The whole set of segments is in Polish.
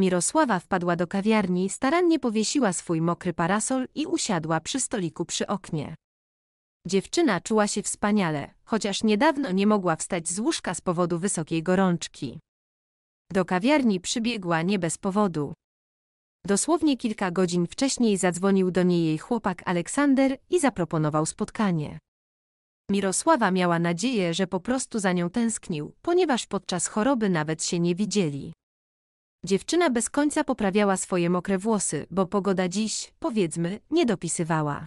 Mirosława wpadła do kawiarni, starannie powiesiła swój mokry parasol i usiadła przy stoliku przy oknie. Dziewczyna czuła się wspaniale, chociaż niedawno nie mogła wstać z łóżka z powodu wysokiej gorączki. Do kawiarni przybiegła nie bez powodu. Dosłownie kilka godzin wcześniej zadzwonił do niej jej chłopak Aleksander i zaproponował spotkanie. Mirosława miała nadzieję, że po prostu za nią tęsknił, ponieważ podczas choroby nawet się nie widzieli. Dziewczyna bez końca poprawiała swoje mokre włosy, bo pogoda dziś, powiedzmy, nie dopisywała.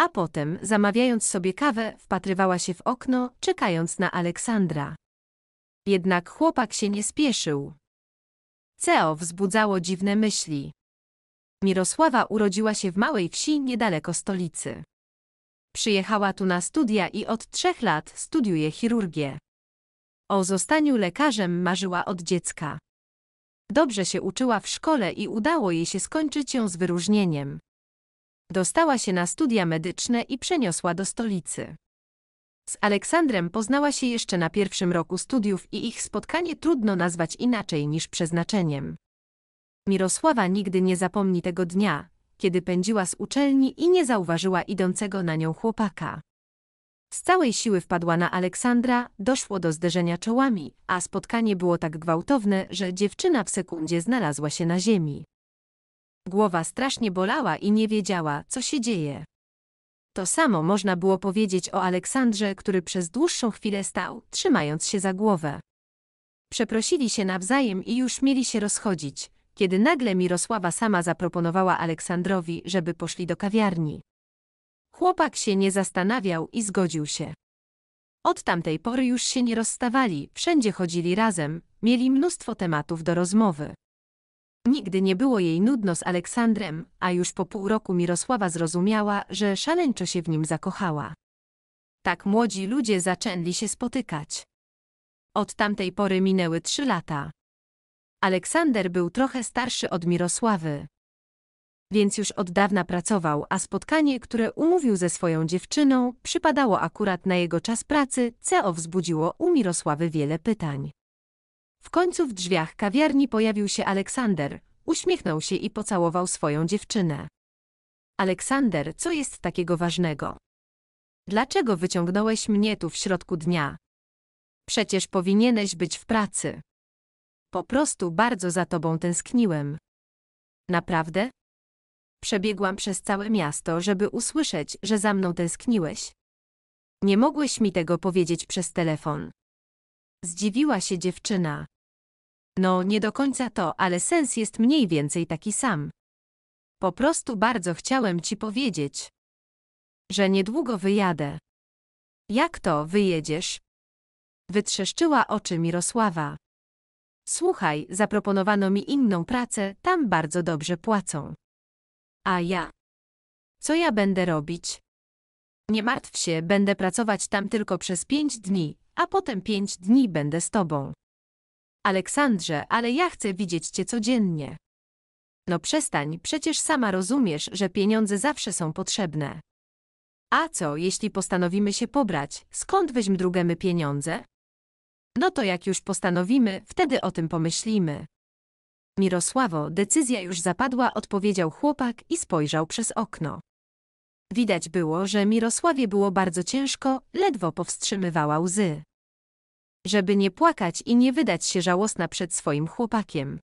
A potem, zamawiając sobie kawę, wpatrywała się w okno, czekając na Aleksandra. Jednak chłopak się nie spieszył. CEO wzbudzało dziwne myśli. Mirosława urodziła się w małej wsi niedaleko stolicy. Przyjechała tu na studia i od trzech lat studiuje chirurgię. O zostaniu lekarzem marzyła od dziecka. Dobrze się uczyła w szkole i udało jej się skończyć ją z wyróżnieniem. Dostała się na studia medyczne i przeniosła do stolicy. Z Aleksandrem poznała się jeszcze na pierwszym roku studiów i ich spotkanie trudno nazwać inaczej niż przeznaczeniem. Mirosława nigdy nie zapomni tego dnia, kiedy pędziła z uczelni i nie zauważyła idącego na nią chłopaka. Z całej siły wpadła na Aleksandra, doszło do zderzenia czołami, a spotkanie było tak gwałtowne, że dziewczyna w sekundzie znalazła się na ziemi. Głowa strasznie bolała i nie wiedziała, co się dzieje. To samo można było powiedzieć o Aleksandrze, który przez dłuższą chwilę stał, trzymając się za głowę. Przeprosili się nawzajem i już mieli się rozchodzić, kiedy nagle Mirosława sama zaproponowała Aleksandrowi, żeby poszli do kawiarni. Chłopak się nie zastanawiał i zgodził się. Od tamtej pory już się nie rozstawali, wszędzie chodzili razem, mieli mnóstwo tematów do rozmowy. Nigdy nie było jej nudno z Aleksandrem, a już po pół roku Mirosława zrozumiała, że szaleńczo się w nim zakochała. Tak młodzi ludzie zaczęli się spotykać. Od tamtej pory minęły trzy lata. Aleksander był trochę starszy od Mirosławy więc już od dawna pracował, a spotkanie, które umówił ze swoją dziewczyną, przypadało akurat na jego czas pracy, co wzbudziło u Mirosławy wiele pytań. W końcu w drzwiach kawiarni pojawił się Aleksander, uśmiechnął się i pocałował swoją dziewczynę. Aleksander, co jest takiego ważnego? Dlaczego wyciągnąłeś mnie tu w środku dnia? Przecież powinieneś być w pracy. Po prostu bardzo za tobą tęskniłem. Naprawdę? Przebiegłam przez całe miasto, żeby usłyszeć, że za mną tęskniłeś. Nie mogłeś mi tego powiedzieć przez telefon. Zdziwiła się dziewczyna. No, nie do końca to, ale sens jest mniej więcej taki sam. Po prostu bardzo chciałem ci powiedzieć, że niedługo wyjadę. Jak to wyjedziesz? Wytrzeszczyła oczy Mirosława. Słuchaj, zaproponowano mi inną pracę, tam bardzo dobrze płacą. A ja? Co ja będę robić? Nie martw się, będę pracować tam tylko przez pięć dni, a potem pięć dni będę z tobą. Aleksandrze, ale ja chcę widzieć cię codziennie. No przestań, przecież sama rozumiesz, że pieniądze zawsze są potrzebne. A co, jeśli postanowimy się pobrać, skąd weźm my pieniądze? No to jak już postanowimy, wtedy o tym pomyślimy. Mirosławo, decyzja już zapadła, odpowiedział chłopak i spojrzał przez okno. Widać było, że Mirosławie było bardzo ciężko, ledwo powstrzymywała łzy. Żeby nie płakać i nie wydać się żałosna przed swoim chłopakiem.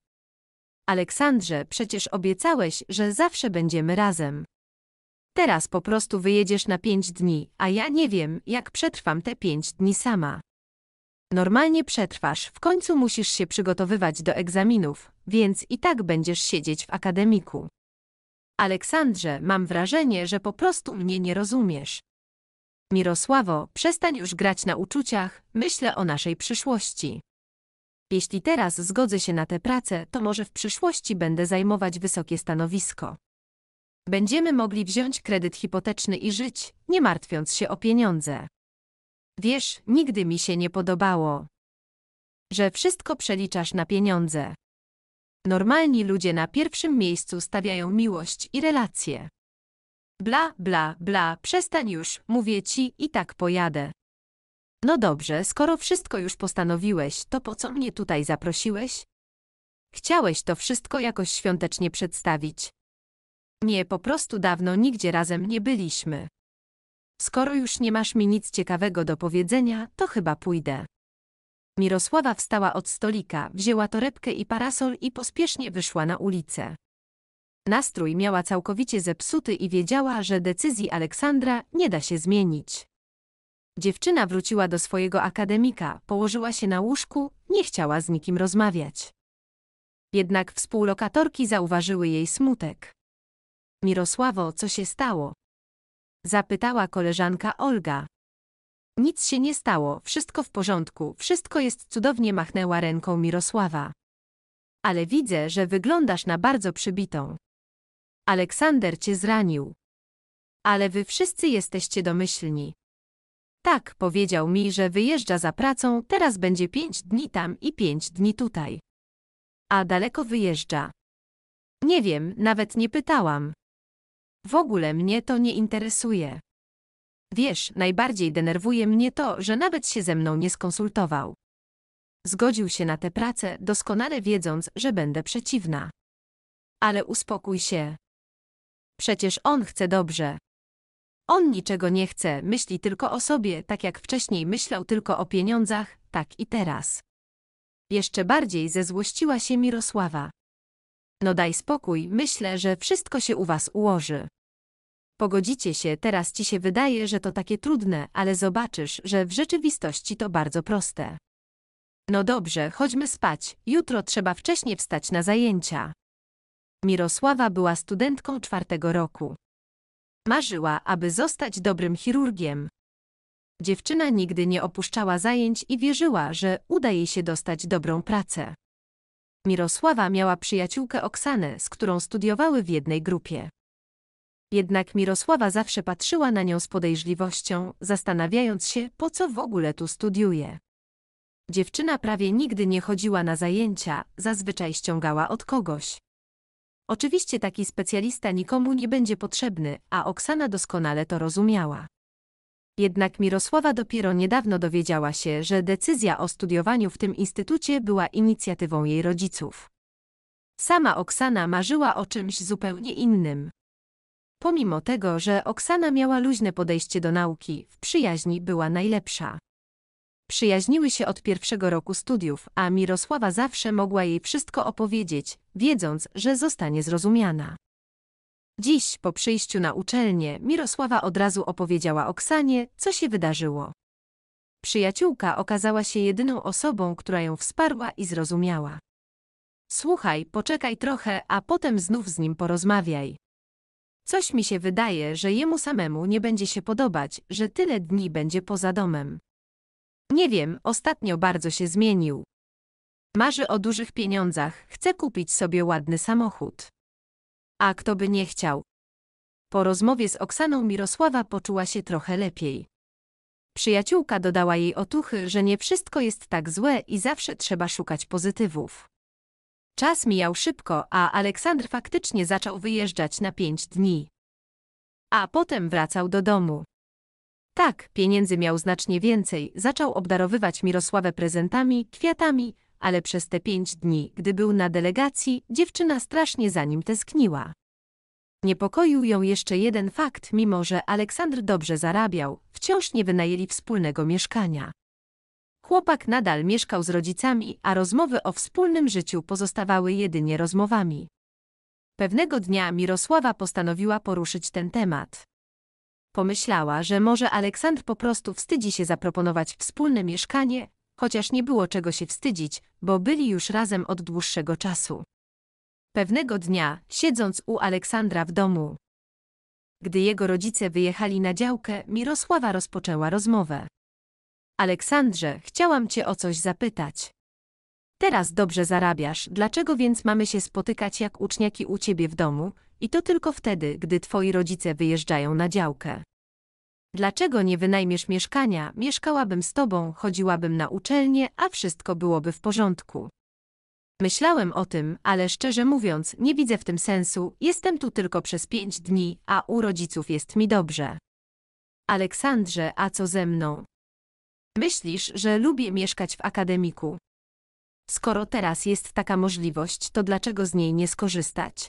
Aleksandrze, przecież obiecałeś, że zawsze będziemy razem. Teraz po prostu wyjedziesz na pięć dni, a ja nie wiem, jak przetrwam te pięć dni sama. Normalnie przetrwasz, w końcu musisz się przygotowywać do egzaminów, więc i tak będziesz siedzieć w akademiku. Aleksandrze, mam wrażenie, że po prostu mnie nie rozumiesz. Mirosławo, przestań już grać na uczuciach, myślę o naszej przyszłości. Jeśli teraz zgodzę się na tę pracę, to może w przyszłości będę zajmować wysokie stanowisko. Będziemy mogli wziąć kredyt hipoteczny i żyć, nie martwiąc się o pieniądze. Wiesz, nigdy mi się nie podobało, że wszystko przeliczasz na pieniądze. Normalni ludzie na pierwszym miejscu stawiają miłość i relacje. Bla, bla, bla, przestań już, mówię ci i tak pojadę. No dobrze, skoro wszystko już postanowiłeś, to po co mnie tutaj zaprosiłeś? Chciałeś to wszystko jakoś świątecznie przedstawić. Nie, po prostu dawno nigdzie razem nie byliśmy. Skoro już nie masz mi nic ciekawego do powiedzenia, to chyba pójdę. Mirosława wstała od stolika, wzięła torebkę i parasol i pospiesznie wyszła na ulicę. Nastrój miała całkowicie zepsuty i wiedziała, że decyzji Aleksandra nie da się zmienić. Dziewczyna wróciła do swojego akademika, położyła się na łóżku, nie chciała z nikim rozmawiać. Jednak współlokatorki zauważyły jej smutek. Mirosławo, co się stało? Zapytała koleżanka Olga. Nic się nie stało, wszystko w porządku, wszystko jest cudownie machnęła ręką Mirosława. Ale widzę, że wyglądasz na bardzo przybitą. Aleksander cię zranił. Ale wy wszyscy jesteście domyślni. Tak, powiedział mi, że wyjeżdża za pracą, teraz będzie pięć dni tam i pięć dni tutaj. A daleko wyjeżdża. Nie wiem, nawet nie pytałam. W ogóle mnie to nie interesuje. Wiesz, najbardziej denerwuje mnie to, że nawet się ze mną nie skonsultował. Zgodził się na tę pracę, doskonale wiedząc, że będę przeciwna. Ale uspokój się. Przecież on chce dobrze. On niczego nie chce, myśli tylko o sobie, tak jak wcześniej myślał tylko o pieniądzach, tak i teraz. Jeszcze bardziej zezłościła się Mirosława. No daj spokój, myślę, że wszystko się u was ułoży. Pogodzicie się, teraz ci się wydaje, że to takie trudne, ale zobaczysz, że w rzeczywistości to bardzo proste. No dobrze, chodźmy spać, jutro trzeba wcześnie wstać na zajęcia. Mirosława była studentką czwartego roku. Marzyła, aby zostać dobrym chirurgiem. Dziewczyna nigdy nie opuszczała zajęć i wierzyła, że uda jej się dostać dobrą pracę. Mirosława miała przyjaciółkę Oksanę, z którą studiowały w jednej grupie. Jednak Mirosława zawsze patrzyła na nią z podejrzliwością, zastanawiając się, po co w ogóle tu studiuje. Dziewczyna prawie nigdy nie chodziła na zajęcia, zazwyczaj ściągała od kogoś. Oczywiście taki specjalista nikomu nie będzie potrzebny, a Oksana doskonale to rozumiała. Jednak Mirosława dopiero niedawno dowiedziała się, że decyzja o studiowaniu w tym instytucie była inicjatywą jej rodziców. Sama Oksana marzyła o czymś zupełnie innym. Pomimo tego, że Oksana miała luźne podejście do nauki, w przyjaźni była najlepsza. Przyjaźniły się od pierwszego roku studiów, a Mirosława zawsze mogła jej wszystko opowiedzieć, wiedząc, że zostanie zrozumiana. Dziś, po przyjściu na uczelnię, Mirosława od razu opowiedziała Oksanie, co się wydarzyło. Przyjaciółka okazała się jedyną osobą, która ją wsparła i zrozumiała. Słuchaj, poczekaj trochę, a potem znów z nim porozmawiaj. Coś mi się wydaje, że jemu samemu nie będzie się podobać, że tyle dni będzie poza domem. Nie wiem, ostatnio bardzo się zmienił. Marzy o dużych pieniądzach, chce kupić sobie ładny samochód. A kto by nie chciał? Po rozmowie z Oksaną Mirosława poczuła się trochę lepiej. Przyjaciółka dodała jej otuchy, że nie wszystko jest tak złe i zawsze trzeba szukać pozytywów. Czas mijał szybko, a Aleksandr faktycznie zaczął wyjeżdżać na pięć dni. A potem wracał do domu. Tak, pieniędzy miał znacznie więcej, zaczął obdarowywać Mirosławę prezentami, kwiatami, ale przez te pięć dni, gdy był na delegacji, dziewczyna strasznie za nim tęskniła. Niepokoił ją jeszcze jeden fakt, mimo że Aleksandr dobrze zarabiał, wciąż nie wynajęli wspólnego mieszkania. Chłopak nadal mieszkał z rodzicami, a rozmowy o wspólnym życiu pozostawały jedynie rozmowami. Pewnego dnia Mirosława postanowiła poruszyć ten temat. Pomyślała, że może Aleksandr po prostu wstydzi się zaproponować wspólne mieszkanie, chociaż nie było czego się wstydzić, bo byli już razem od dłuższego czasu. Pewnego dnia, siedząc u Aleksandra w domu, gdy jego rodzice wyjechali na działkę, Mirosława rozpoczęła rozmowę. Aleksandrze, chciałam cię o coś zapytać. Teraz dobrze zarabiasz, dlaczego więc mamy się spotykać jak uczniaki u ciebie w domu, i to tylko wtedy, gdy twoi rodzice wyjeżdżają na działkę? Dlaczego nie wynajmiesz mieszkania, mieszkałabym z tobą, chodziłabym na uczelnię, a wszystko byłoby w porządku. Myślałem o tym, ale szczerze mówiąc, nie widzę w tym sensu, jestem tu tylko przez pięć dni, a u rodziców jest mi dobrze. Aleksandrze, a co ze mną? Myślisz, że lubię mieszkać w akademiku? Skoro teraz jest taka możliwość, to dlaczego z niej nie skorzystać?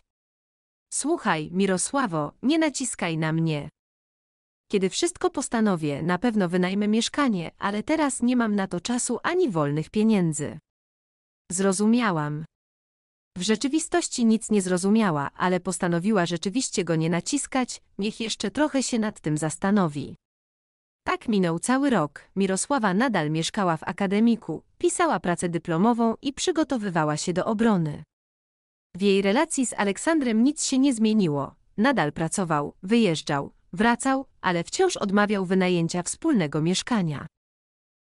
Słuchaj, Mirosławo, nie naciskaj na mnie. Kiedy wszystko postanowię, na pewno wynajmę mieszkanie, ale teraz nie mam na to czasu ani wolnych pieniędzy. Zrozumiałam. W rzeczywistości nic nie zrozumiała, ale postanowiła rzeczywiście go nie naciskać, niech jeszcze trochę się nad tym zastanowi. Tak minął cały rok. Mirosława nadal mieszkała w akademiku, pisała pracę dyplomową i przygotowywała się do obrony. W jej relacji z Aleksandrem nic się nie zmieniło. Nadal pracował, wyjeżdżał, wracał, ale wciąż odmawiał wynajęcia wspólnego mieszkania.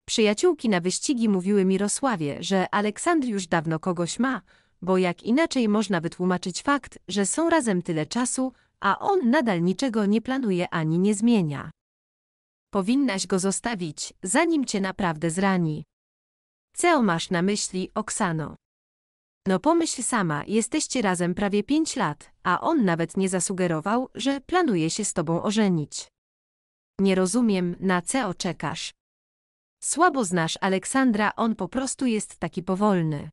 Przyjaciółki na wyścigi mówiły Mirosławie, że Aleksandr już dawno kogoś ma, bo jak inaczej można wytłumaczyć fakt, że są razem tyle czasu, a on nadal niczego nie planuje ani nie zmienia. Powinnaś go zostawić, zanim cię naprawdę zrani. Co masz na myśli, Oksano? No pomyśl sama, jesteście razem prawie pięć lat, a on nawet nie zasugerował, że planuje się z tobą ożenić nie rozumiem, na co czekasz. Słabo znasz Aleksandra, on po prostu jest taki powolny.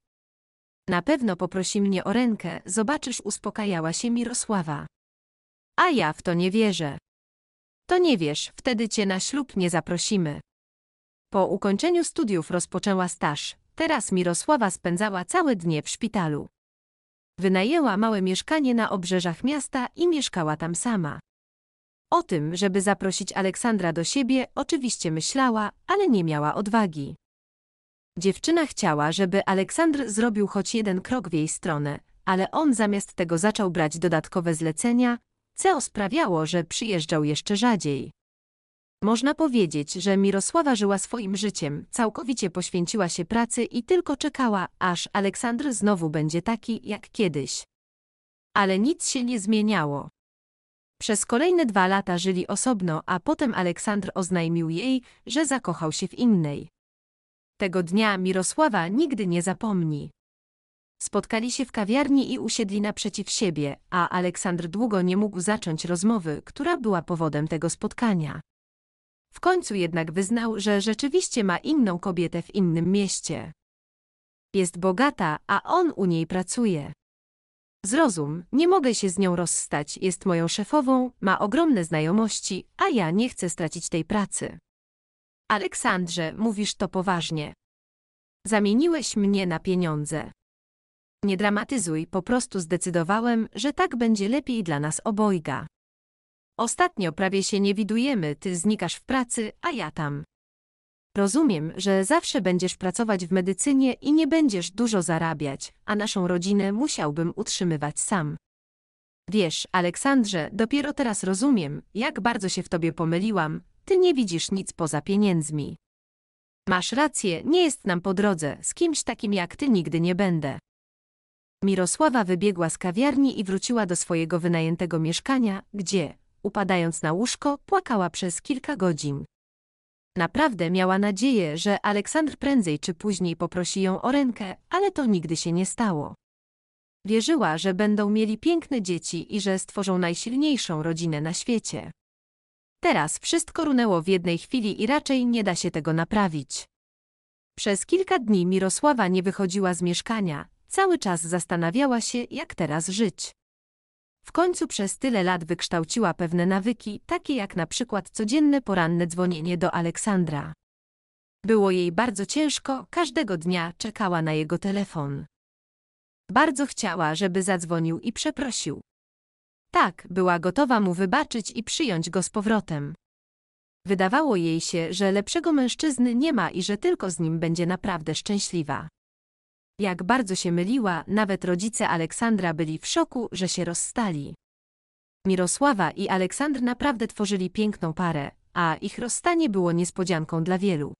Na pewno poprosi mnie o rękę, zobaczysz, uspokajała się Mirosława. A ja w to nie wierzę. To nie wiesz, wtedy cię na ślub nie zaprosimy. Po ukończeniu studiów rozpoczęła staż. Teraz Mirosława spędzała całe dnie w szpitalu. Wynajęła małe mieszkanie na obrzeżach miasta i mieszkała tam sama. O tym, żeby zaprosić Aleksandra do siebie, oczywiście myślała, ale nie miała odwagi. Dziewczyna chciała, żeby Aleksandr zrobił choć jeden krok w jej stronę, ale on zamiast tego zaczął brać dodatkowe zlecenia, co sprawiało, że przyjeżdżał jeszcze rzadziej. Można powiedzieć, że Mirosława żyła swoim życiem, całkowicie poświęciła się pracy i tylko czekała, aż Aleksandr znowu będzie taki jak kiedyś. Ale nic się nie zmieniało. Przez kolejne dwa lata żyli osobno, a potem Aleksandr oznajmił jej, że zakochał się w innej. Tego dnia Mirosława nigdy nie zapomni. Spotkali się w kawiarni i usiedli naprzeciw siebie, a Aleksandr długo nie mógł zacząć rozmowy, która była powodem tego spotkania. W końcu jednak wyznał, że rzeczywiście ma inną kobietę w innym mieście. Jest bogata, a on u niej pracuje. Zrozum, nie mogę się z nią rozstać, jest moją szefową, ma ogromne znajomości, a ja nie chcę stracić tej pracy. Aleksandrze, mówisz to poważnie. Zamieniłeś mnie na pieniądze. Nie dramatyzuj, po prostu zdecydowałem, że tak będzie lepiej dla nas obojga. Ostatnio prawie się nie widujemy, ty znikasz w pracy, a ja tam. Rozumiem, że zawsze będziesz pracować w medycynie i nie będziesz dużo zarabiać, a naszą rodzinę musiałbym utrzymywać sam. Wiesz, Aleksandrze, dopiero teraz rozumiem, jak bardzo się w tobie pomyliłam, ty nie widzisz nic poza pieniędzmi. Masz rację, nie jest nam po drodze, z kimś takim jak ty nigdy nie będę. Mirosława wybiegła z kawiarni i wróciła do swojego wynajętego mieszkania, gdzie, upadając na łóżko, płakała przez kilka godzin. Naprawdę miała nadzieję, że Aleksandr prędzej czy później poprosi ją o rękę, ale to nigdy się nie stało. Wierzyła, że będą mieli piękne dzieci i że stworzą najsilniejszą rodzinę na świecie. Teraz wszystko runęło w jednej chwili i raczej nie da się tego naprawić. Przez kilka dni Mirosława nie wychodziła z mieszkania, cały czas zastanawiała się, jak teraz żyć. W końcu przez tyle lat wykształciła pewne nawyki, takie jak na przykład codzienne poranne dzwonienie do Aleksandra. Było jej bardzo ciężko, każdego dnia czekała na jego telefon. Bardzo chciała, żeby zadzwonił i przeprosił. Tak, była gotowa mu wybaczyć i przyjąć go z powrotem. Wydawało jej się, że lepszego mężczyzny nie ma i że tylko z nim będzie naprawdę szczęśliwa. Jak bardzo się myliła, nawet rodzice Aleksandra byli w szoku, że się rozstali. Mirosława i Aleksandr naprawdę tworzyli piękną parę, a ich rozstanie było niespodzianką dla wielu.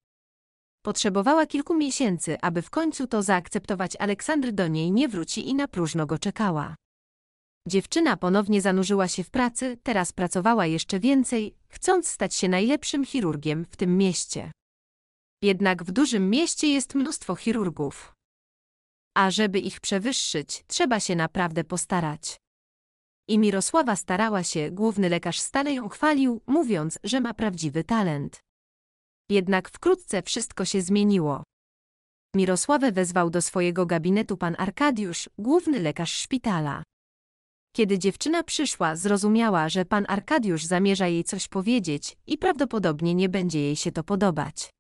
Potrzebowała kilku miesięcy, aby w końcu to zaakceptować. Aleksandr do niej nie wróci i na próżno go czekała. Dziewczyna ponownie zanurzyła się w pracy, teraz pracowała jeszcze więcej, chcąc stać się najlepszym chirurgiem w tym mieście. Jednak w dużym mieście jest mnóstwo chirurgów a żeby ich przewyższyć, trzeba się naprawdę postarać. I Mirosława starała się, główny lekarz stale ją chwalił, mówiąc, że ma prawdziwy talent. Jednak wkrótce wszystko się zmieniło. Mirosławę wezwał do swojego gabinetu pan Arkadiusz, główny lekarz szpitala. Kiedy dziewczyna przyszła, zrozumiała, że pan Arkadiusz zamierza jej coś powiedzieć i prawdopodobnie nie będzie jej się to podobać.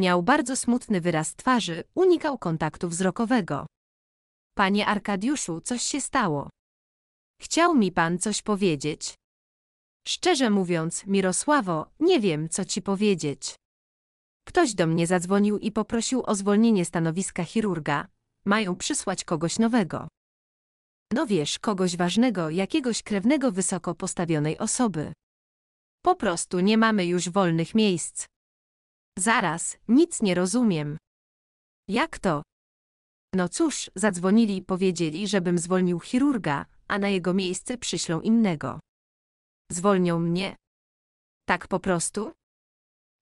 Miał bardzo smutny wyraz twarzy, unikał kontaktu wzrokowego. Panie Arkadiuszu, coś się stało. Chciał mi pan coś powiedzieć. Szczerze mówiąc, Mirosławo, nie wiem, co ci powiedzieć. Ktoś do mnie zadzwonił i poprosił o zwolnienie stanowiska chirurga. Mają przysłać kogoś nowego. No wiesz, kogoś ważnego, jakiegoś krewnego wysoko postawionej osoby. Po prostu nie mamy już wolnych miejsc. Zaraz, nic nie rozumiem. Jak to? No cóż, zadzwonili i powiedzieli, żebym zwolnił chirurga, a na jego miejsce przyślą innego. Zwolnią mnie. Tak po prostu?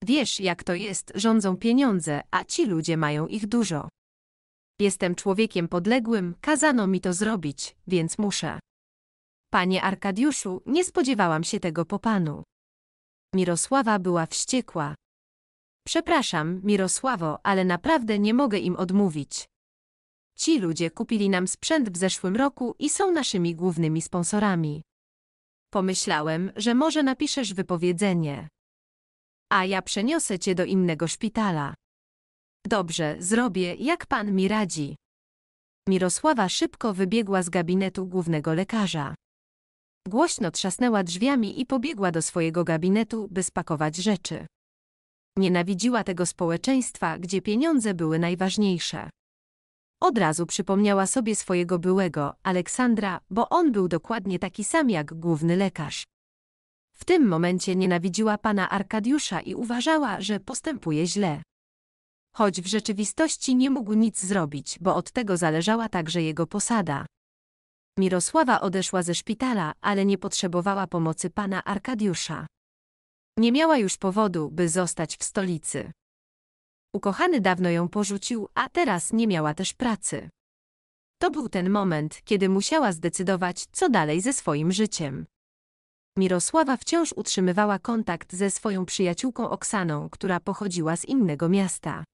Wiesz, jak to jest, rządzą pieniądze, a ci ludzie mają ich dużo. Jestem człowiekiem podległym, kazano mi to zrobić, więc muszę. Panie Arkadiuszu, nie spodziewałam się tego po panu. Mirosława była wściekła, Przepraszam, Mirosławo, ale naprawdę nie mogę im odmówić. Ci ludzie kupili nam sprzęt w zeszłym roku i są naszymi głównymi sponsorami. Pomyślałem, że może napiszesz wypowiedzenie. A ja przeniosę cię do innego szpitala. Dobrze, zrobię, jak pan mi radzi. Mirosława szybko wybiegła z gabinetu głównego lekarza. Głośno trzasnęła drzwiami i pobiegła do swojego gabinetu, by spakować rzeczy. Nienawidziła tego społeczeństwa, gdzie pieniądze były najważniejsze. Od razu przypomniała sobie swojego byłego, Aleksandra, bo on był dokładnie taki sam jak główny lekarz. W tym momencie nienawidziła pana Arkadiusza i uważała, że postępuje źle. Choć w rzeczywistości nie mógł nic zrobić, bo od tego zależała także jego posada. Mirosława odeszła ze szpitala, ale nie potrzebowała pomocy pana Arkadiusza. Nie miała już powodu, by zostać w stolicy. Ukochany dawno ją porzucił, a teraz nie miała też pracy. To był ten moment, kiedy musiała zdecydować, co dalej ze swoim życiem. Mirosława wciąż utrzymywała kontakt ze swoją przyjaciółką Oksaną, która pochodziła z innego miasta.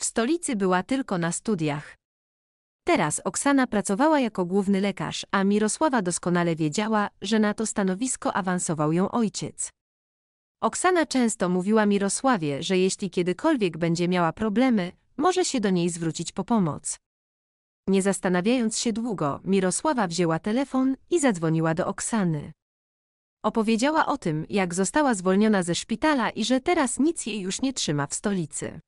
W stolicy była tylko na studiach. Teraz Oksana pracowała jako główny lekarz, a Mirosława doskonale wiedziała, że na to stanowisko awansował ją ojciec. Oksana często mówiła Mirosławie, że jeśli kiedykolwiek będzie miała problemy, może się do niej zwrócić po pomoc. Nie zastanawiając się długo, Mirosława wzięła telefon i zadzwoniła do Oksany. Opowiedziała o tym, jak została zwolniona ze szpitala i że teraz nic jej już nie trzyma w stolicy.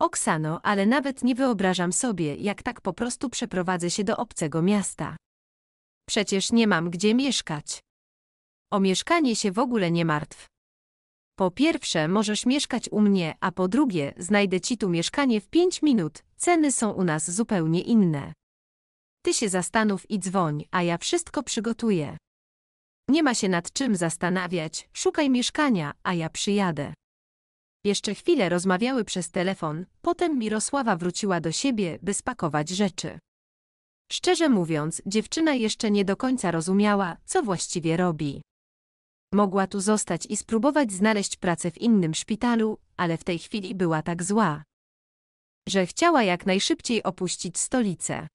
Oksano, ale nawet nie wyobrażam sobie, jak tak po prostu przeprowadzę się do obcego miasta. Przecież nie mam gdzie mieszkać. O mieszkanie się w ogóle nie martw. Po pierwsze, możesz mieszkać u mnie, a po drugie, znajdę ci tu mieszkanie w 5 minut. Ceny są u nas zupełnie inne. Ty się zastanów i dzwoń, a ja wszystko przygotuję. Nie ma się nad czym zastanawiać, szukaj mieszkania, a ja przyjadę. Jeszcze chwilę rozmawiały przez telefon, potem Mirosława wróciła do siebie, by spakować rzeczy. Szczerze mówiąc, dziewczyna jeszcze nie do końca rozumiała, co właściwie robi. Mogła tu zostać i spróbować znaleźć pracę w innym szpitalu, ale w tej chwili była tak zła, że chciała jak najszybciej opuścić stolicę.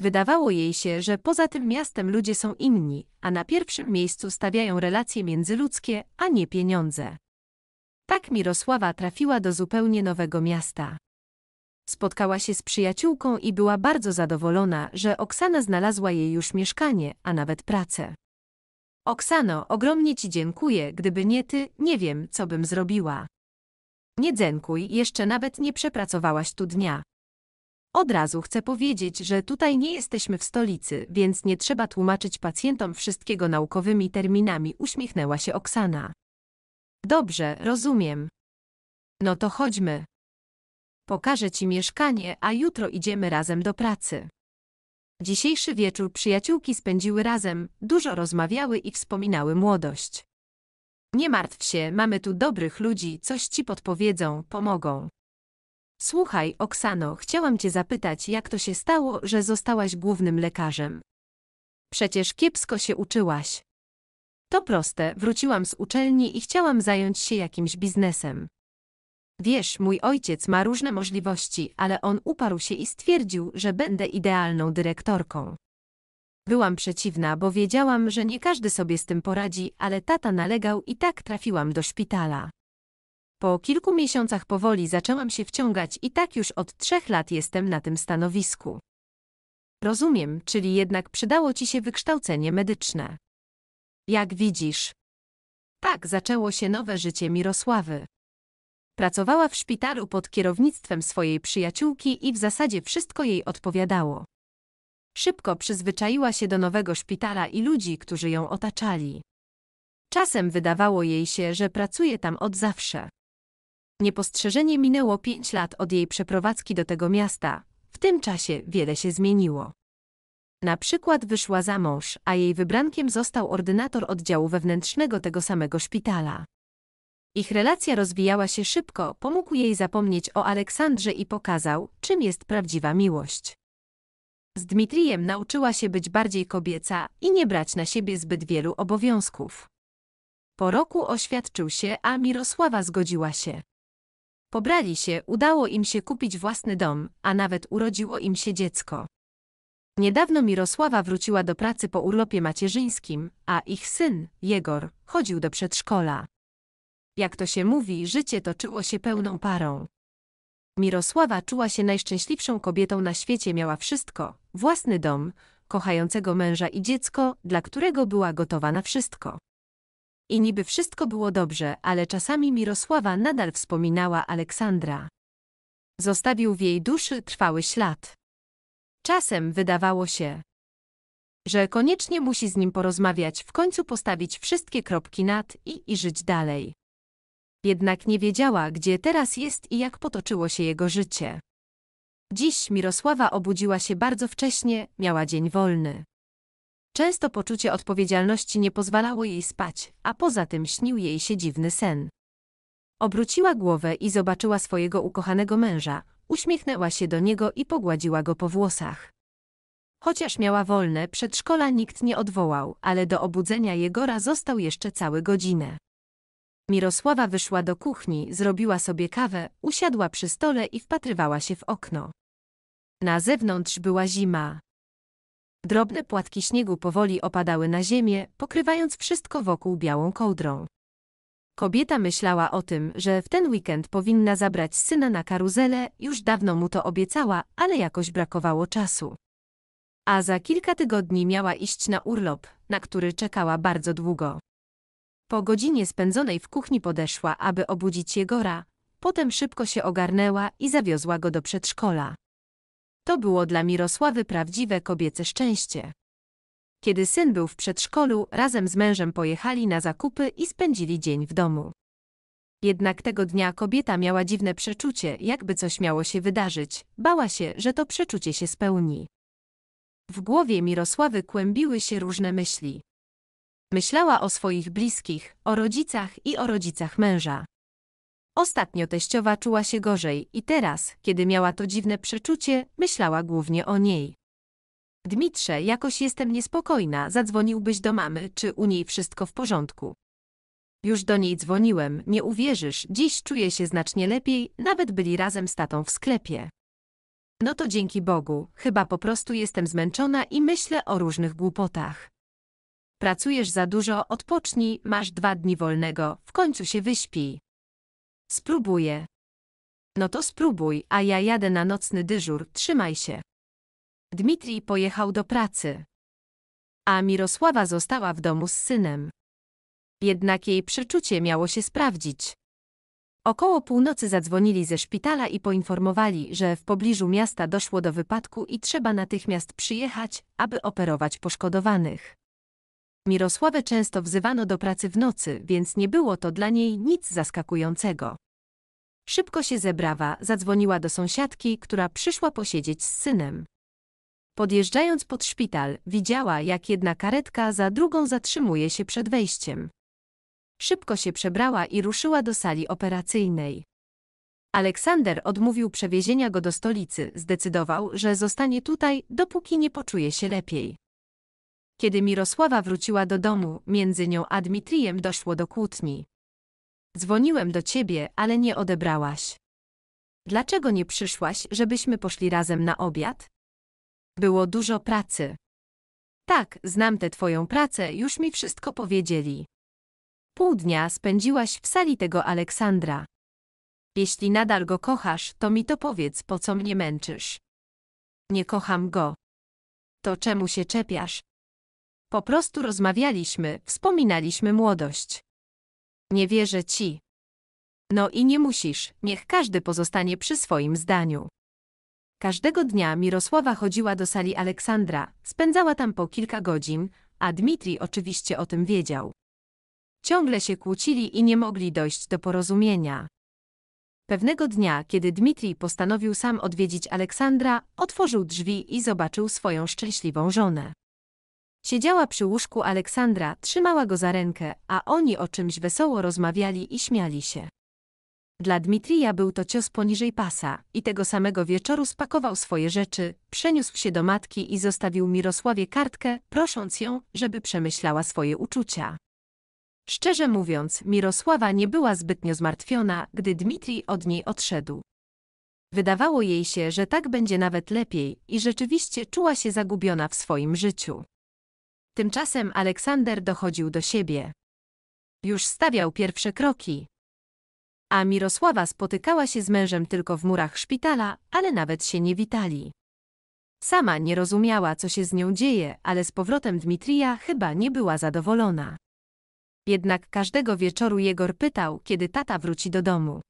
Wydawało jej się, że poza tym miastem ludzie są inni, a na pierwszym miejscu stawiają relacje międzyludzkie, a nie pieniądze. Tak Mirosława trafiła do zupełnie nowego miasta. Spotkała się z przyjaciółką i była bardzo zadowolona, że Oksana znalazła jej już mieszkanie, a nawet pracę. Oksano, ogromnie ci dziękuję, gdyby nie ty, nie wiem, co bym zrobiła. Nie dziękuj. jeszcze nawet nie przepracowałaś tu dnia. Od razu chcę powiedzieć, że tutaj nie jesteśmy w stolicy, więc nie trzeba tłumaczyć pacjentom wszystkiego naukowymi terminami, uśmiechnęła się Oksana. Dobrze, rozumiem. No to chodźmy. Pokażę ci mieszkanie, a jutro idziemy razem do pracy. Dzisiejszy wieczór przyjaciółki spędziły razem, dużo rozmawiały i wspominały młodość. Nie martw się, mamy tu dobrych ludzi, coś ci podpowiedzą, pomogą. Słuchaj, Oksano, chciałam cię zapytać, jak to się stało, że zostałaś głównym lekarzem. Przecież kiepsko się uczyłaś. To proste, wróciłam z uczelni i chciałam zająć się jakimś biznesem. Wiesz, mój ojciec ma różne możliwości, ale on uparł się i stwierdził, że będę idealną dyrektorką. Byłam przeciwna, bo wiedziałam, że nie każdy sobie z tym poradzi, ale tata nalegał i tak trafiłam do szpitala. Po kilku miesiącach powoli zaczęłam się wciągać i tak już od trzech lat jestem na tym stanowisku. Rozumiem, czyli jednak przydało ci się wykształcenie medyczne. Jak widzisz. Tak zaczęło się nowe życie Mirosławy. Pracowała w szpitalu pod kierownictwem swojej przyjaciółki i w zasadzie wszystko jej odpowiadało. Szybko przyzwyczaiła się do nowego szpitala i ludzi, którzy ją otaczali. Czasem wydawało jej się, że pracuje tam od zawsze. Niepostrzeżenie minęło pięć lat od jej przeprowadzki do tego miasta. W tym czasie wiele się zmieniło. Na przykład wyszła za mąż, a jej wybrankiem został ordynator oddziału wewnętrznego tego samego szpitala. Ich relacja rozwijała się szybko, pomógł jej zapomnieć o Aleksandrze i pokazał, czym jest prawdziwa miłość. Z Dmitrijem nauczyła się być bardziej kobieca i nie brać na siebie zbyt wielu obowiązków. Po roku oświadczył się, a Mirosława zgodziła się. Pobrali się, udało im się kupić własny dom, a nawet urodziło im się dziecko. Niedawno Mirosława wróciła do pracy po urlopie macierzyńskim, a ich syn, Jegor, chodził do przedszkola. Jak to się mówi, życie toczyło się pełną parą. Mirosława czuła się najszczęśliwszą kobietą na świecie, miała wszystko, własny dom, kochającego męża i dziecko, dla którego była gotowa na wszystko. I niby wszystko było dobrze, ale czasami Mirosława nadal wspominała Aleksandra. Zostawił w jej duszy trwały ślad. Czasem wydawało się, że koniecznie musi z nim porozmawiać, w końcu postawić wszystkie kropki nad i, i żyć dalej. Jednak nie wiedziała, gdzie teraz jest i jak potoczyło się jego życie. Dziś Mirosława obudziła się bardzo wcześnie, miała dzień wolny. Często poczucie odpowiedzialności nie pozwalało jej spać, a poza tym śnił jej się dziwny sen. Obróciła głowę i zobaczyła swojego ukochanego męża, uśmiechnęła się do niego i pogładziła go po włosach. Chociaż miała wolne, przedszkola nikt nie odwołał, ale do obudzenia Jegora został jeszcze cały godzinę. Mirosława wyszła do kuchni, zrobiła sobie kawę, usiadła przy stole i wpatrywała się w okno. Na zewnątrz była zima. Drobne płatki śniegu powoli opadały na ziemię, pokrywając wszystko wokół białą kołdrą. Kobieta myślała o tym, że w ten weekend powinna zabrać syna na karuzelę, już dawno mu to obiecała, ale jakoś brakowało czasu. A za kilka tygodni miała iść na urlop, na który czekała bardzo długo. Po godzinie spędzonej w kuchni podeszła, aby obudzić Jegora, potem szybko się ogarnęła i zawiozła go do przedszkola. To było dla Mirosławy prawdziwe kobiece szczęście. Kiedy syn był w przedszkolu, razem z mężem pojechali na zakupy i spędzili dzień w domu. Jednak tego dnia kobieta miała dziwne przeczucie, jakby coś miało się wydarzyć, bała się, że to przeczucie się spełni. W głowie Mirosławy kłębiły się różne myśli. Myślała o swoich bliskich, o rodzicach i o rodzicach męża. Ostatnio teściowa czuła się gorzej i teraz, kiedy miała to dziwne przeczucie, myślała głównie o niej. Dmitrze, jakoś jestem niespokojna, zadzwoniłbyś do mamy, czy u niej wszystko w porządku. Już do niej dzwoniłem, nie uwierzysz, dziś czuję się znacznie lepiej, nawet byli razem z tatą w sklepie. No to dzięki Bogu, chyba po prostu jestem zmęczona i myślę o różnych głupotach. Pracujesz za dużo, odpocznij, masz dwa dni wolnego, w końcu się wyśpij. Spróbuję. No to spróbuj, a ja jadę na nocny dyżur, trzymaj się. Dmitrij pojechał do pracy. A Mirosława została w domu z synem. Jednak jej przeczucie miało się sprawdzić. Około północy zadzwonili ze szpitala i poinformowali, że w pobliżu miasta doszło do wypadku i trzeba natychmiast przyjechać, aby operować poszkodowanych. Mirosławę często wzywano do pracy w nocy, więc nie było to dla niej nic zaskakującego. Szybko się zebrała, zadzwoniła do sąsiadki, która przyszła posiedzieć z synem. Podjeżdżając pod szpital, widziała, jak jedna karetka za drugą zatrzymuje się przed wejściem. Szybko się przebrała i ruszyła do sali operacyjnej. Aleksander odmówił przewiezienia go do stolicy, zdecydował, że zostanie tutaj, dopóki nie poczuje się lepiej. Kiedy Mirosława wróciła do domu, między nią a Dmitrijem doszło do kłótni. Dzwoniłem do ciebie, ale nie odebrałaś. Dlaczego nie przyszłaś, żebyśmy poszli razem na obiad? Było dużo pracy. Tak, znam tę twoją pracę, już mi wszystko powiedzieli. Pół dnia spędziłaś w sali tego Aleksandra. Jeśli nadal go kochasz, to mi to powiedz, po co mnie męczysz. Nie kocham go. To czemu się czepiasz? Po prostu rozmawialiśmy, wspominaliśmy młodość. Nie wierzę ci. No i nie musisz, niech każdy pozostanie przy swoim zdaniu. Każdego dnia Mirosława chodziła do sali Aleksandra, spędzała tam po kilka godzin, a Dmitri oczywiście o tym wiedział. Ciągle się kłócili i nie mogli dojść do porozumienia. Pewnego dnia, kiedy Dmitri postanowił sam odwiedzić Aleksandra, otworzył drzwi i zobaczył swoją szczęśliwą żonę. Siedziała przy łóżku Aleksandra, trzymała go za rękę, a oni o czymś wesoło rozmawiali i śmiali się. Dla Dmitrija był to cios poniżej pasa i tego samego wieczoru spakował swoje rzeczy, przeniósł się do matki i zostawił Mirosławie kartkę, prosząc ją, żeby przemyślała swoje uczucia. Szczerze mówiąc, Mirosława nie była zbytnio zmartwiona, gdy Dmitrij od niej odszedł. Wydawało jej się, że tak będzie nawet lepiej i rzeczywiście czuła się zagubiona w swoim życiu. Tymczasem Aleksander dochodził do siebie. Już stawiał pierwsze kroki. A Mirosława spotykała się z mężem tylko w murach szpitala, ale nawet się nie witali. Sama nie rozumiała, co się z nią dzieje, ale z powrotem Dmitrija chyba nie była zadowolona. Jednak każdego wieczoru Jegor pytał, kiedy tata wróci do domu.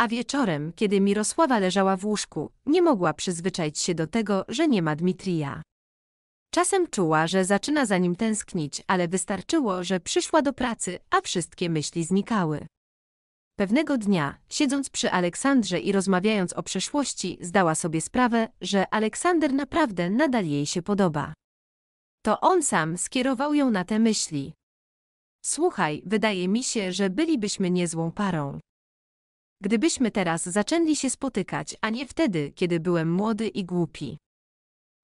A wieczorem, kiedy Mirosława leżała w łóżku, nie mogła przyzwyczaić się do tego, że nie ma Dmitrija. Czasem czuła, że zaczyna za nim tęsknić, ale wystarczyło, że przyszła do pracy, a wszystkie myśli znikały. Pewnego dnia, siedząc przy Aleksandrze i rozmawiając o przeszłości, zdała sobie sprawę, że Aleksander naprawdę nadal jej się podoba. To on sam skierował ją na te myśli. Słuchaj, wydaje mi się, że bylibyśmy niezłą parą. Gdybyśmy teraz zaczęli się spotykać, a nie wtedy, kiedy byłem młody i głupi.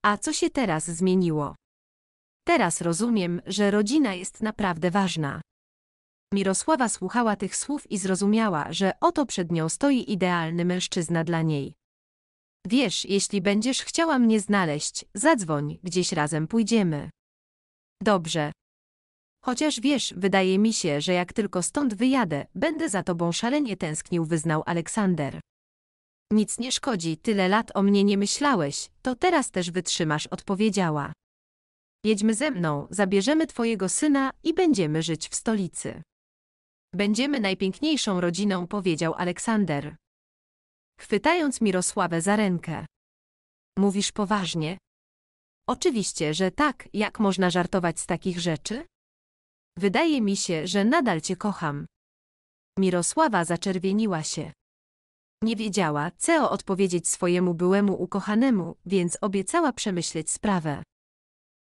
A co się teraz zmieniło? Teraz rozumiem, że rodzina jest naprawdę ważna. Mirosława słuchała tych słów i zrozumiała, że oto przed nią stoi idealny mężczyzna dla niej. Wiesz, jeśli będziesz chciała mnie znaleźć, zadzwoń, gdzieś razem pójdziemy. Dobrze. Chociaż wiesz, wydaje mi się, że jak tylko stąd wyjadę, będę za tobą szalenie tęsknił, wyznał Aleksander. Nic nie szkodzi, tyle lat o mnie nie myślałeś, to teraz też wytrzymasz, odpowiedziała. Jedźmy ze mną, zabierzemy twojego syna i będziemy żyć w stolicy. Będziemy najpiękniejszą rodziną, powiedział Aleksander. Chwytając Mirosławę za rękę. Mówisz poważnie? Oczywiście, że tak, jak można żartować z takich rzeczy? Wydaje mi się, że nadal cię kocham. Mirosława zaczerwieniła się. Nie wiedziała, co odpowiedzieć swojemu byłemu ukochanemu, więc obiecała przemyśleć sprawę.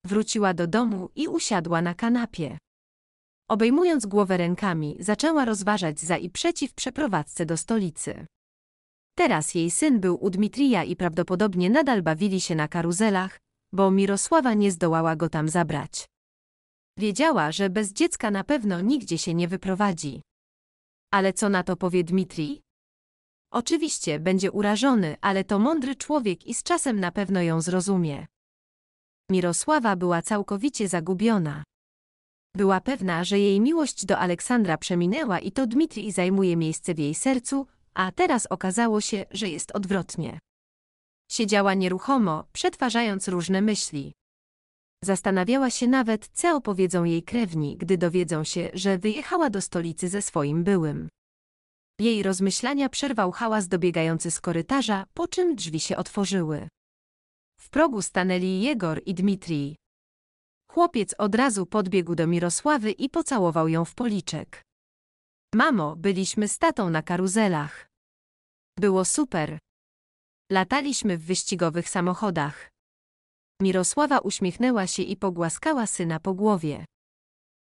Wróciła do domu i usiadła na kanapie. Obejmując głowę rękami, zaczęła rozważać za i przeciw przeprowadzce do stolicy. Teraz jej syn był u Dmitrija i prawdopodobnie nadal bawili się na karuzelach, bo Mirosława nie zdołała go tam zabrać. Wiedziała, że bez dziecka na pewno nigdzie się nie wyprowadzi. Ale co na to powie Dmitrij? Oczywiście będzie urażony, ale to mądry człowiek i z czasem na pewno ją zrozumie. Mirosława była całkowicie zagubiona. Była pewna, że jej miłość do Aleksandra przeminęła i to Dmitri zajmuje miejsce w jej sercu, a teraz okazało się, że jest odwrotnie. Siedziała nieruchomo, przetwarzając różne myśli. Zastanawiała się nawet, co opowiedzą jej krewni, gdy dowiedzą się, że wyjechała do stolicy ze swoim byłym. Jej rozmyślania przerwał hałas dobiegający z korytarza, po czym drzwi się otworzyły. W progu stanęli Jegor i Dmitrij. Chłopiec od razu podbiegł do Mirosławy i pocałował ją w policzek. Mamo, byliśmy z tatą na karuzelach. Było super. Lataliśmy w wyścigowych samochodach. Mirosława uśmiechnęła się i pogłaskała syna po głowie.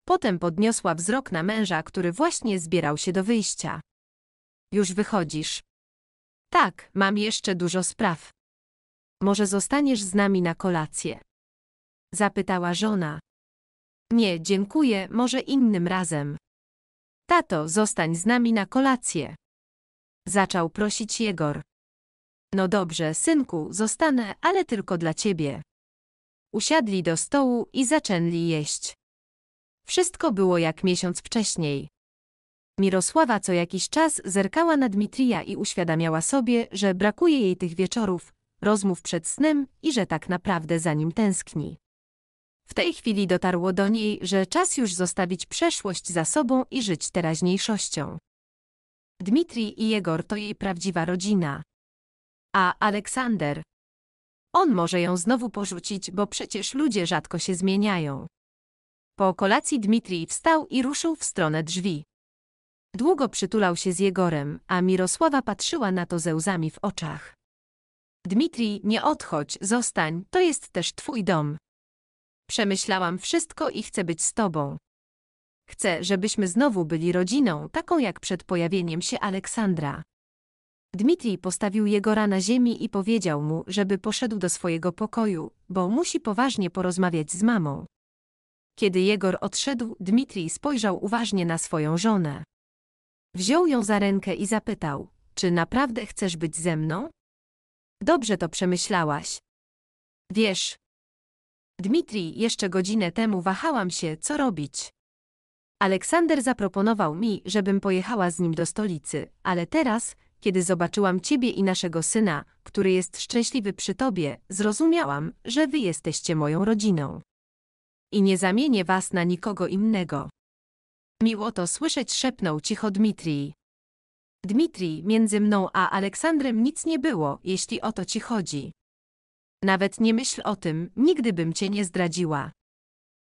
Potem podniosła wzrok na męża, który właśnie zbierał się do wyjścia. Już wychodzisz. Tak, mam jeszcze dużo spraw. Może zostaniesz z nami na kolację? Zapytała żona. Nie, dziękuję, może innym razem. Tato, zostań z nami na kolację. Zaczął prosić Jegor. No dobrze, synku, zostanę, ale tylko dla ciebie. Usiadli do stołu i zaczęli jeść. Wszystko było jak miesiąc wcześniej. Mirosława co jakiś czas zerkała na Dmitrija i uświadamiała sobie, że brakuje jej tych wieczorów, rozmów przed snem i że tak naprawdę za nim tęskni. W tej chwili dotarło do niej, że czas już zostawić przeszłość za sobą i żyć teraźniejszością. Dmitrij i Jegor to jej prawdziwa rodzina. A Aleksander? On może ją znowu porzucić, bo przecież ludzie rzadko się zmieniają. Po kolacji Dmitrij wstał i ruszył w stronę drzwi. Długo przytulał się z Jegorem, a Mirosława patrzyła na to ze łzami w oczach. Dmitri, nie odchodź, zostań, to jest też twój dom. Przemyślałam wszystko i chcę być z tobą. Chcę, żebyśmy znowu byli rodziną, taką jak przed pojawieniem się Aleksandra. Dmitri postawił Jegora na ziemi i powiedział mu, żeby poszedł do swojego pokoju, bo musi poważnie porozmawiać z mamą. Kiedy Jegor odszedł, Dmitri spojrzał uważnie na swoją żonę. Wziął ją za rękę i zapytał, czy naprawdę chcesz być ze mną? Dobrze to przemyślałaś. Wiesz. Dmitri, jeszcze godzinę temu wahałam się, co robić. Aleksander zaproponował mi, żebym pojechała z nim do stolicy, ale teraz, kiedy zobaczyłam ciebie i naszego syna, który jest szczęśliwy przy tobie, zrozumiałam, że wy jesteście moją rodziną. I nie zamienię was na nikogo innego. Miło to słyszeć, szepnął cicho Dmitrij. Dmitrij, między mną a Aleksandrem nic nie było, jeśli o to ci chodzi. Nawet nie myśl o tym, nigdy bym cię nie zdradziła.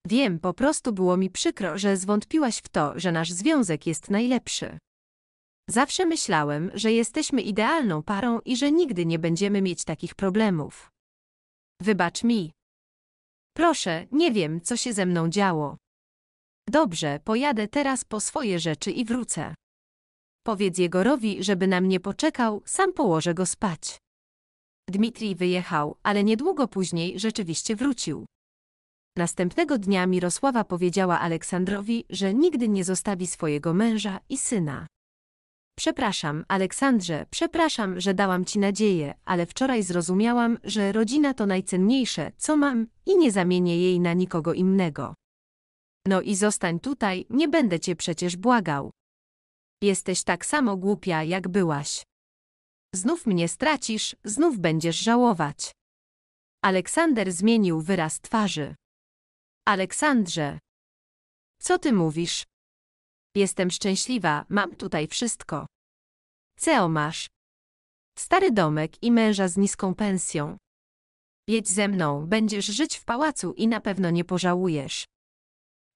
Wiem, po prostu było mi przykro, że zwątpiłaś w to, że nasz związek jest najlepszy. Zawsze myślałem, że jesteśmy idealną parą i że nigdy nie będziemy mieć takich problemów. Wybacz mi. Proszę, nie wiem, co się ze mną działo. Dobrze, pojadę teraz po swoje rzeczy i wrócę. Powiedz Jegorowi, żeby na mnie poczekał, sam położę go spać. Dmitrij wyjechał, ale niedługo później rzeczywiście wrócił. Następnego dnia Mirosława powiedziała Aleksandrowi, że nigdy nie zostawi swojego męża i syna. Przepraszam, Aleksandrze, przepraszam, że dałam ci nadzieję, ale wczoraj zrozumiałam, że rodzina to najcenniejsze, co mam i nie zamienię jej na nikogo innego. No i zostań tutaj, nie będę cię przecież błagał. Jesteś tak samo głupia, jak byłaś. Znów mnie stracisz, znów będziesz żałować. Aleksander zmienił wyraz twarzy. Aleksandrze. Co ty mówisz? Jestem szczęśliwa, mam tutaj wszystko. Co masz? Stary domek i męża z niską pensją. Jedź ze mną, będziesz żyć w pałacu i na pewno nie pożałujesz.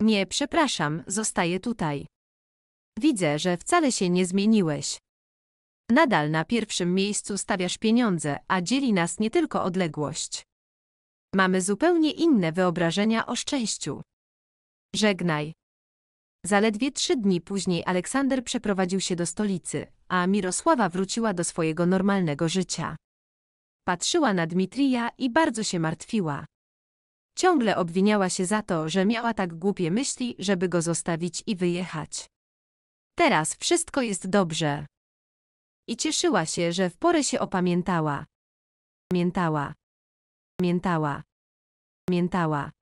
Nie, przepraszam, zostaję tutaj. Widzę, że wcale się nie zmieniłeś. Nadal na pierwszym miejscu stawiasz pieniądze, a dzieli nas nie tylko odległość. Mamy zupełnie inne wyobrażenia o szczęściu. Żegnaj. Zaledwie trzy dni później Aleksander przeprowadził się do stolicy, a Mirosława wróciła do swojego normalnego życia. Patrzyła na Dmitrija i bardzo się martwiła. Ciągle obwiniała się za to, że miała tak głupie myśli, żeby go zostawić i wyjechać. Teraz wszystko jest dobrze. I cieszyła się, że w porę się opamiętała. Miętała. Miętała. Miętała.